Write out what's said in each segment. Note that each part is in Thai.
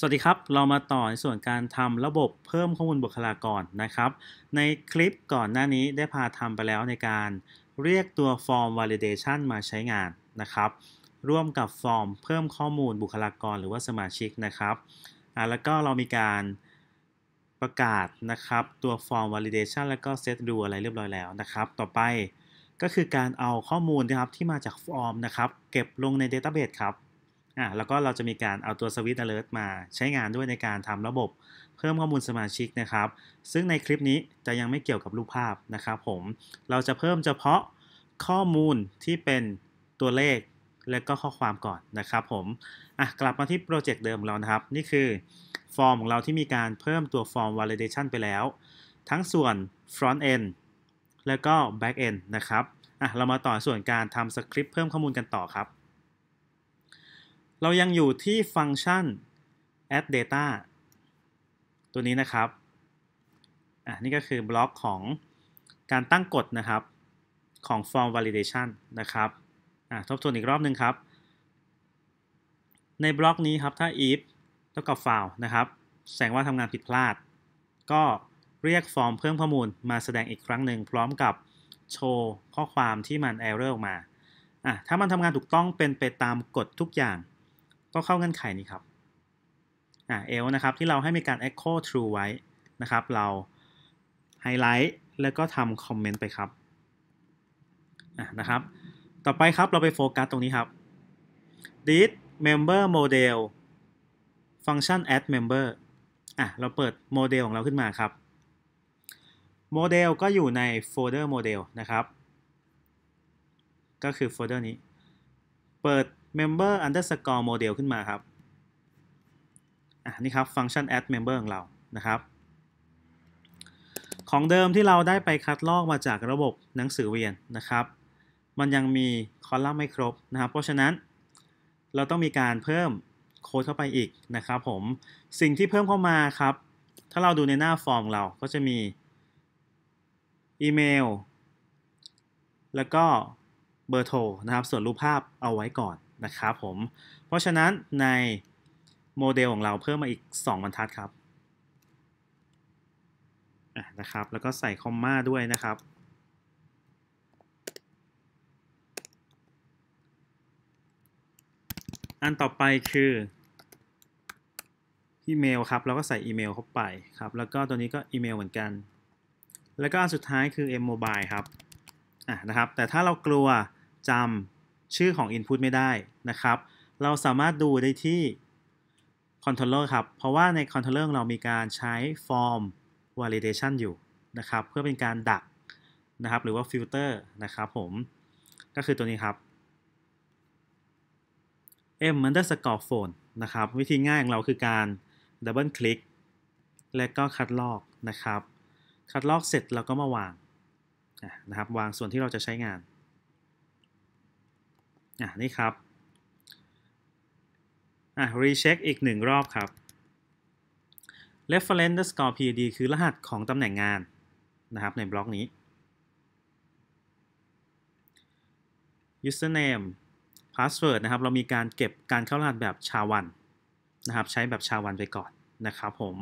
สวัสดีครับ เรามาต่อในส่วนการทำระบบเพิ่มข้อมูลบุคลากรนะครับ ในคลิปก่อนหน้านี้ได้พาทำไปแล้วในการเรียกตัวอร์ม validation มาใช้งานนะครับ ร่วมกับฟอร์ม เพิ่มข้อมูลบุคลากรหรือว่าสมาชิกนะครับแล้วก็เรามีการประกาศนะครับตัวอร์ม validation แล้วก็ set rule อะไรเรียบร้อยแล้วนะครับต่อไปก็คือการเอาข้อมูลนะครับที่มาจากฟอร์มนะครับ เก็บลงใน d a t a าเบสครับ่ะแล้วก็เราจะมีการเอาตัว Switch Alert มาใช้งานด้วยในการทำระบบเพิ่มข้อมูลสมาชิกนะครับ ซึ่งในคลิปนี้จะยังไม่เกี่ยวกับรูปภาพนะครับผมเราจะเพิ่มเฉพาะข้อมูลที่เป็นตัวเลข และก็ข้อความก่อนนะครับผมอ่ะกลับมาที่โปรเจกต์เดิมของเรานะครับ นี่คือฟอร์มของเราที่มีการเพิ่มตัวฟอร์ม validation ไปแล้ว ทั้งส่วน front end แล้วก็ back end นะครับอ่ะเรามาต่อส่วนการทำสคริปต์เพิ่มข้อมูลกันต่อครับเรายังอยู่ที่ฟังก์ชัน add data ตัวนี้นะครับ อ่ะนี่ก็คือบล็อกของการตั้งกฎนะครับของ form validation นะครับ อ่ะทบทวนอีกรอบหนึ่งครับ ในบล็อกนี้ครับถ้า if เท่ากับ file นะครับ แสดงว่าทำงานผิดพลาด ก็เรียกฟอร์มเพิ่มข้อมูลมาแสดงอีกครั้งหนึ่งพร้อมกับโชว์ข้อความที่มัน error ออกมา อ่ะถ้ามันทำงานถูกต้องเป็นไปตามกฎทุกอย่าง็เข้าเงื่อนไขนี้ครับอ่า l นะครับที่เราให้มีการ echo true ไว้นะครับเราไฮไลท์แล้วก็ทำคอมเมนต์ไปครับอ่านะครับ ต่อไปครับเราไปโฟกัสตรงนี้ครับ d i s member model function add member อ่ะเราเปิดโมเดลของเราขึ้นมาครับโมเดลก็อยู่ในโฟลเดอร์โมเดลนะครับ ก็คือโฟลเดอร์นี้เปิด member underscore model ขึ้นมาครับอ่ะนี่ครับ ฟังก์ชัน add member ของเรา นะครับ ของเดิมที่เราได้ไปคัดลอกมาจากระบบหนังสือเวียนนะครับ มันยังมีคอลัมน์ไม่ครบนะครับ เพราะฉะนั้นเราต้องมีการเพิ่มโค้ดเข้าไปอีกนะครับ ผม สิ่งที่เพิ่มเข้ามาครับ ถ้าเราดูในหน้าฟอร์มเราก็จะมีอีเมล แล้วก็เบอร์โทรนะครับ ส่วนรูปภาพเอาไว้ก่อนนะครับผม เพราะฉะนั้นในโมเดลของเราเพิ่มมาอีก 2 บรรทัดครับนะครับ แล้วก็ใส่คอมมาด้วยนะครับ อันต่อไปคืออีเมลครับ แล้วก็ใส่อีเมลเข้าไปครับ แล้วก็ตัวนี้ก็อีเมลเหมือนกัน แล้วก็อันสุดท้ายคือ M Mobile ครับอ่ะนะครับ แต่ถ้าเรากลัวจำชื่อของ Input ไม่ได้นะครับ เราสามารถดูได้ที่ Controller ครับ เพราะว่าใน Controller เรามีการใช้ Form Validation อยู่นะครับ เพื่อเป็นการดักนะครับ หรือว่า Filter นะครับผม ก็คือตัวนี้ครับ m underscore phone นะครับ วิธีง่ายของเราคือการ Double Click และก็คัดลอกนะครับ คัดลอกเสร็จเราก็มาวางนะครับวางส่วนที่เราจะใช้งานอ่ะ นี่ครับ อ่ะ รีเช็คอีกหนึ่งรอบครับ reference s c o r e pd คือรหัสของตำแหน่งงาน นะครับ ในบล็อกนี้ username password นะครับ เรามีการเก็บการเข้ารหัสแบบชาวัน นะครับ ใช้แบบชาวันไปก่อนนะครับผม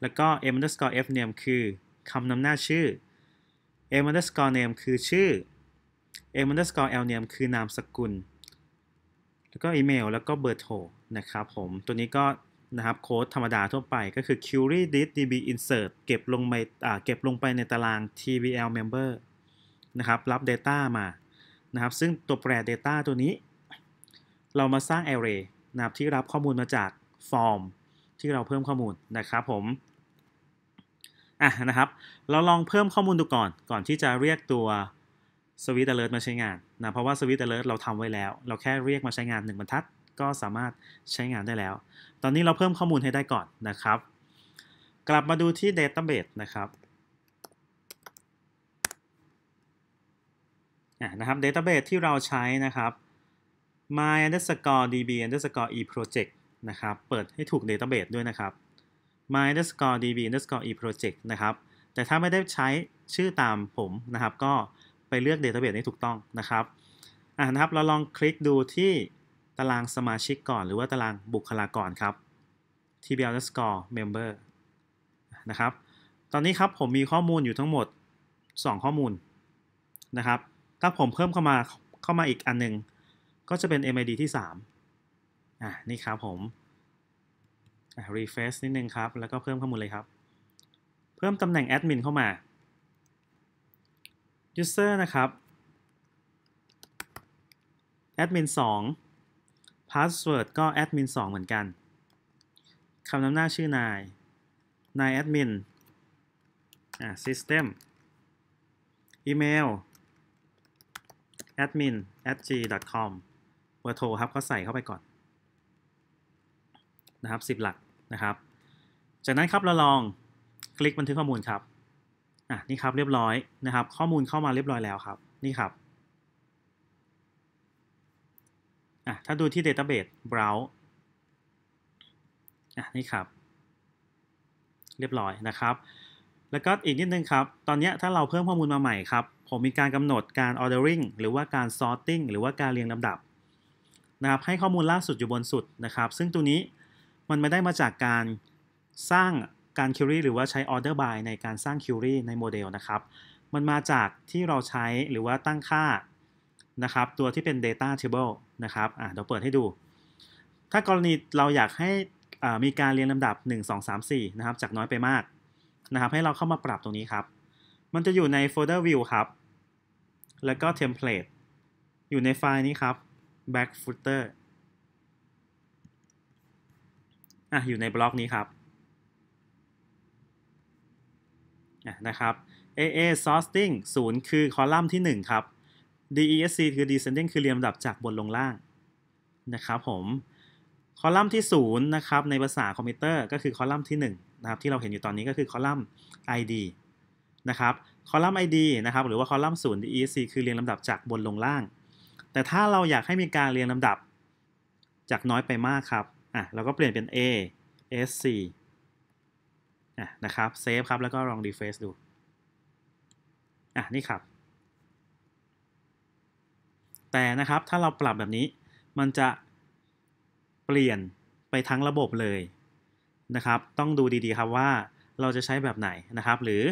แล้วก็ m underscore f name คือคำนำหน้าชื่อ m underscore name คือชื่อ m underscore l นียม คือนามสกุล แล้วก็อีเมลแล้วก็เบอร์โทรนะครับผม ตัวนี้ก็ นะครับ โค้ดธรรมดาทั่วไปก็คือ query list db insert เก็บลงไปเก็บลงไปในตาราง tbl member นะครับ รับ data มา นะครับ ซึ่งตัวแปร data ตัวนี้ เรามาสร้าง array นะครับ ที่รับข้อมูลมาจาก form ที่เราเพิ่มข้อมูลนะครับผม อ่ะนะครับ เราลองเพิ่มข้อมูลดูก่อนก่อนที่จะเรียกตัวสวิตเตอร์เลิมาใช้งานนะเพราะว่าสวิตเตอร์เลิเราทำไว้แล้ว เราแค่เรียกมาใช้งาน1บรรทัดก็สามารถใช้งานได้แล้ว ตอนนี้เราเพิ่มข้อมูลให้ได้ก่อนนะครับ กลับมาดูที่ Database นะครับนะครับ Database ที่เราใช้นะครับ my underscore db underscore e project นะครับเปิดให้ถูก Database ด้วยนะครับ my underscore db underscore e project นะครับ แต่ถ้าไม่ได้ใช้ชื่อตามผมนะครับก็ไปเลือกเดต้าเบสให้ถูกต้องนะครับ อ่านะครับเราลองคลิกดูที่ตารางสมาชิกก่อนหรือว่าตารางบุคลากรครับ tbl score member นะครับ ตอนนี้ครับผมมีข้อมูลอยู่ทั้งหมด 2 ข้อมูลนะครับ ถ้าผมเพิ่มเข้ามาเข้ามาอีกอันนึง ก็จะเป็น MID ที่ 3 อ่านี่ครับผม refresh นิดนึงครับ แล้วก็เพิ่มข้อมูลเลยครับ เพิ่มตำแหน่งแอดมินเข้ามา user นะครับ admin 2 password ก็ admin 2 เหมือนกัน คำนำหน้าชื่อนาย นาย admin อ่า system email admin at g com เบอร์โทรครับก็ใส่เข้าไปก่อน นะครับ 10 หลักนะครับ จากนั้นครับเราลองคลิกบันทึกข้อมูลครับอ่ะนี่ครับเรียบร้อยนะครับข้อมูลเข้ามาเรียบร้อยแล้วครับนี่ครับอ่ะถ้าดูที่ Database Browse อ่ะนี่ครับเรียบร้อยนะครับ แล้วก็อีกนิดนึงครับตอนนี้ถ้าเราเพิ่มข้อมูลมาใหม่ครับผมมีการกำหนดการ ordering หรือว่าการ sorting หรือว่าการเรียงลำดับนะครับ ให้ข้อมูลล่าสุดอยู่บนสุดนะครับ ซึ่งตัวนี้มันไม่ได้มาจากการสร้างการคิวรีหรือว่าใช้ออเดอร์บายในการสร้างคิวรีในโมเดลนะครับ มันมาจากที่เราใช้หรือว่าตั้งค่านะครับ ตัวที่เป็น data table นะครับ อ่ะเดี๋ยวเปิดให้ดู ถ้ากรณีเราอยากให้มีการเรียงลำดับ1 2 3 4 นะครับ จากน้อยไปมากนะครับ ให้เราเข้ามาปรับตรงนี้ครับ มันจะอยู่ในโฟลเดอร์วิวครับ แล้วก็เทมเพลตอยู่ในไฟล์นี้ครับ back footer อ่ะอยู่ในบล็อกนี้ครับนะครับ AA sorting 0 คือคอลัมน์ที่1ครับ DESC คือ descending คือเรียงลำดับจากบนลงล่างนะครับผม คอลัมน์ที่ 0 นะครับ ในภาษาคอมพิวเตอร์ก็คือคอลัมน์ที่1นะครับที่เราเห็นอยู่ตอนนี้ก็คือคอลัมน์ ID นะครับ คอลัมน์ ID นะครับ หรือว่าคอลัมน์ 0 DESC คือเรียงลำดับจากบนลงล่าง แต่ถ้าเราอยากให้มีการเรียงลำดับจากน้อยไปมากครับ อ่ะ เราก็เปลี่ยนเป็น A S C อ่ะนะครับเซฟครับ แล้วก็ลองรีเฟซดูอ่ะนี่ครับ แต่นะครับ ถ้าเราปรับแบบนี้มันจะเปลี่ยนไปทั้งระบบเลยนะครับต้องดูดี ๆ ครับว่าเราจะใช้แบบไหนนะครับ หรือ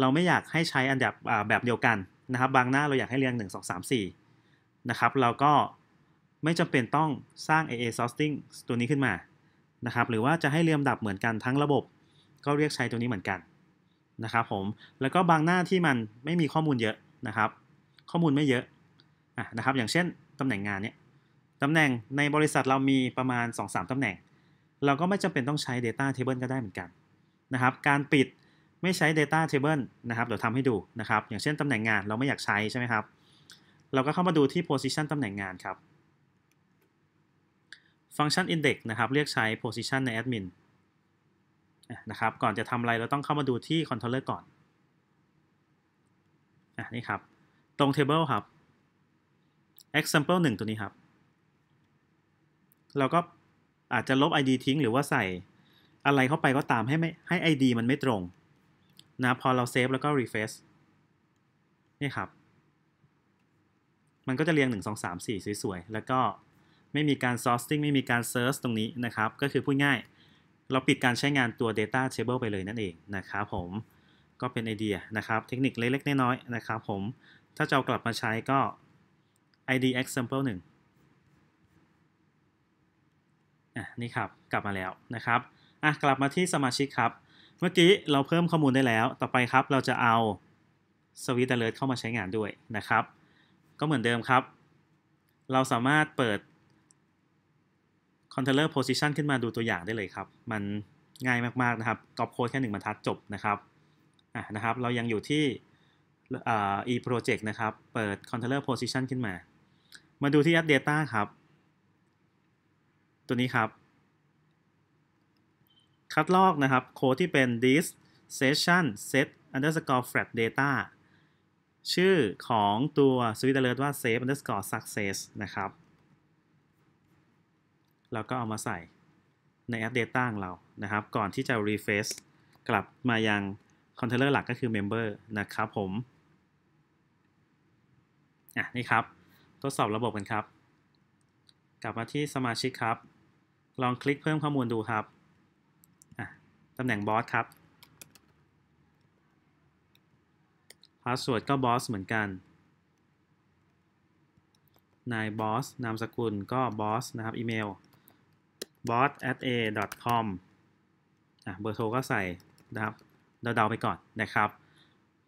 เราไม่อยากให้ใช้อันแบบแบบเดียวกันนะครับบางหน้าเราอยากให้เรียง1 2 3 4นะครับเราก็ไม่จำเป็นต้องสร้าง AA s o r c i n g ตัวนี้ขึ้นมานะครับหรือว่าจะให้เรียงดับเหมือนกันทั้งระบบก็เรียกใช้ตัวนี้เหมือนกันนะครับผม แล้วก็บางหน้าที่มันไม่มีข้อมูลเยอะนะครับ ข้อมูลไม่เยอะอะนะครับอย่างเช่นตำแหน่งงานเนี่ยตำแหน่งในบริษัทเรามีประมาณ 2-3ตำแหน่ง เราก็ไม่จำเป็นต้องใช้ Data Table ก็ได้เหมือนกันนะครับ การปิดไม่ใช้ Data Table นะครับเดี๋ยวทำให้ดูนะครับ อย่างเช่นตำแหน่งงานเราไม่อยากใช้ใช่ไหมครับเราก็เข้ามาดูที่ Position ตำแหน่งงานครับฟังก์ชัน Index นะครับเรียกใช้ Position ใน Admin นะครับก่อนจะทำอะไรเราต้องเข้ามาดูที่คอนโทรลเลอร์ก่อนอนี่ครับ ตรง table ครับ example 1ตัวนี้ครับ เราก็อาจจะลบ id ทิ้งหรือว่าใส่อะไรเข้าไปก็ตามให้ไม่ให้ id มันไม่ตรงนะพอเราเซฟแล้วก็ refresh นี่ครับมันก็จะเรียง 1 2 3 4 สวย ๆ แล้วก็ ไม่มีการ sourcing ไม่มีการ search ตรงนี้นะครับ ก็คือพูดง่ายเราปิดการใช้งานตัว Data Table ไปเลยนั่นเอง นะครับผมก็เป็นไอเดียนะครับ เทคนิคเล็ก ๆ น้อยๆนะครับผม ถ้าจะเอากลับมาใช้ก็ ID example 1อ่ะนี่ครับ กลับมาแล้วนะครับอ่ะกลับมาที่สมาชิกครับ เมื่อกี้เราเพิ่มข้อมูลได้แล้ว ต่อไปครับเราจะเอา Swift Alert เข้ามาใช้งานด้วยนะครับ ก็เหมือนเดิมครับ เราสามารถเปิด controller position ขึ้นมาดูตัวอย่างได้เลยครับ มันง่ายมากๆนะครับกรอบโค้ดแค่หนึ่งบรรทัดจบนะครับอ่ะนะครับ เรายังอยู่ที่ e-project นะครับ เปิด controller position ขึ้นมา มาดูที่ add data ครับ ตัวนี้ครับ คัดลอกนะครับโค้ดที่เป็น this session set underscore flat data ชื่อของตัว s w i t alert ว่า save underscore success นะครับเราก็เอามาใส่ในแอป Data ของเรานะครับ ก่อนที่จะ refresh กลับมายังคอนเทนเนอร์หลักก็คือ Member นะครับผมอ่ะนี่ครับ ทดสอบระบบกันครับ กลับมาที่สมาชิกครับ ลองคลิกเพิ่มข้อมูลดูครับอ่ะตำแหน่งบอสครับพาสเวิร์ดก็บอสเหมือนกันนายบอสนามสกุลก็บอสนะครับอีเมล b o s at a com เบอร์โทรก็ใส่นะครับเดาๆไปก่อนนะครับ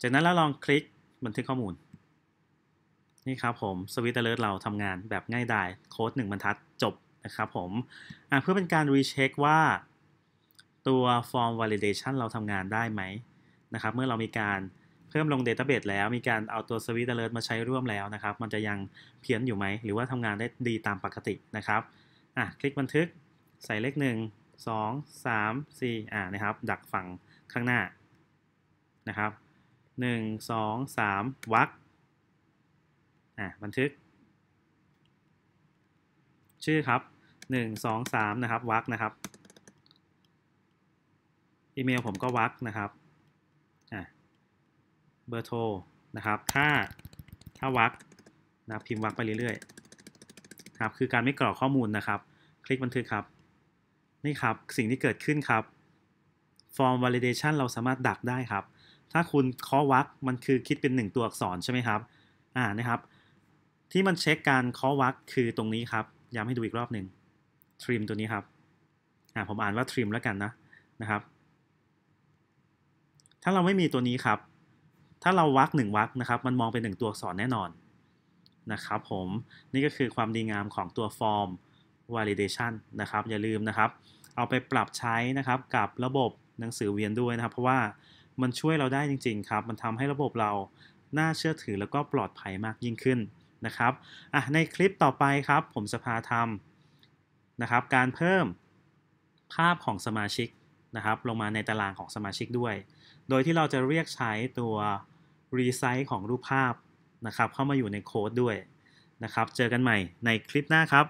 จากนั้นเราลองคลิกบันทึกข้อมูล นี่ครับผมสวิตเตอร์เราทำงานแบบง่ายดายโค้ดหนึ่งบรรทัดจบนะครับผมเพื่อเป็นการรีเช็คว่าตัว form validation เราทำงานได้ไหมนะครับเมื่อเรามีการเพิ่มลง Database แล้วมีการเอาตัว s w i ต t Alert มาใช้ร่วมแล้วนะครับมันจะยังเพี้ยนอยู่ไหม หรือว่าทำงานได้ดีตามปกตินะครับอ่ะคลิกบันทึกใส่เลข1 2 3 4อ่านะครับ ดักฝั่งข้างหน้านะครับ 1 2 3วักอ่าบันทึก ชื่อครับ1 2 3 นะครับวักนะครับอีเมลผมก็วักนะครับอ่าเบอร์โทรนะครับถ้าถ้าวักนะพิมพ์วักไปเรื่อยๆครับคือการไม่กรอกข้อมูลนะครับ คลิกบันทึกครับนี่ครับสิ่งที่เกิดขึ้นครับ form validation เราสามารถดักได้ครับ ถ้าคุณข้อวักมันคือคิดเป็น 1 ตัวอักษรใช่ไหมครับ อ่านะครับ ที่มันเช็คการข้อวักคือตรงนี้ครับ ย้ำให้ดูอีกรอบหนึ่ง trim ตัวนี้ครับอ่าผมอ่านว่า trim แล้วกันนะนะครับ ถ้าเราไม่มีตัวนี้ครับ ถ้าเราวักหนึ่งวักนะครับ มันมองเป็นหนึ่งตัวอักษรแน่นอนนะครับผมนี่ก็คือความดีงามของตัว form validation นะครับอย่าลืมนะครับเอาไปปรับใช้นะครับกับระบบหนังสือเวียนด้วยนะครับ เพราะว่ามันช่วยเราได้จริง ๆ ครับ มันทำให้ระบบเราน่าเชื่อถือแล้วก็ปลอดภัยมากยิ่งขึ้นนะครับอ่ะในคลิปต่อไปครับ ผมจะพาทำนะครับ การเพิ่มภาพของสมาชิกนะครับ ลงมาในตารางของสมาชิกด้วย โดยที่เราจะเรียกใช้ตัวรีไซ z ์ของรูปภาพนะครับเข้ามาอยู่ในโค้ด ด้วยนะครับ เจอกันใหม่ในคลิปหน้าครับ